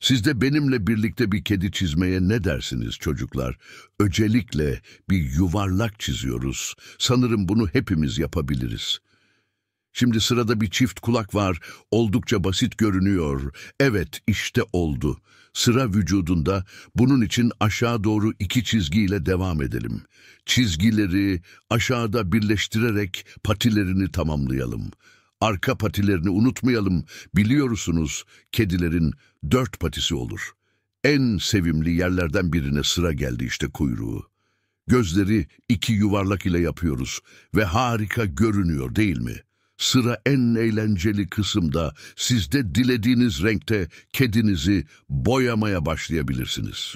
Siz de benimle birlikte bir kedi çizmeye ne dersiniz çocuklar? Öcelikle bir yuvarlak çiziyoruz. Sanırım bunu hepimiz yapabiliriz. Şimdi sırada bir çift kulak var. Oldukça basit görünüyor. Evet, işte oldu. Sıra vücudunda. Bunun için aşağı doğru iki çizgiyle devam edelim. Çizgileri aşağıda birleştirerek patilerini tamamlayalım. Arka patilerini unutmayalım. Biliyorsunuz kedilerin dört patisi olur. En sevimli yerlerden birine sıra geldi işte kuyruğu. Gözleri iki yuvarlak ile yapıyoruz ve harika görünüyor değil mi? Sıra en eğlenceli kısımda siz de dilediğiniz renkte kedinizi boyamaya başlayabilirsiniz.